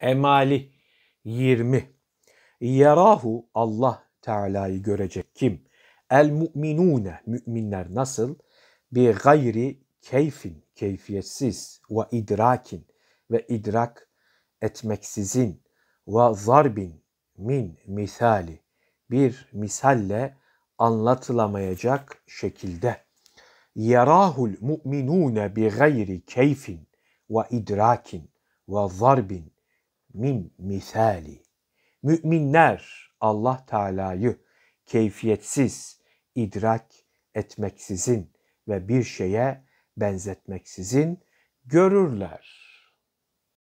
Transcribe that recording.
Emali 20. Yarahu Allah Teala'yı görecek kim? El mu'minune müminler nasıl? bir gayri keyfin keyfiyetsiz ve idrakin ve idrak etmeksizin ve zarbin min misali bir misalle anlatılamayacak şekilde yerahul mu'minune bi gayri keyfin ve idrakin ve zarbin min misali. Müminler Allah Teala'yı keyfiyetsiz, idrak etmeksizin ve bir şeye benzetmeksizin görürler.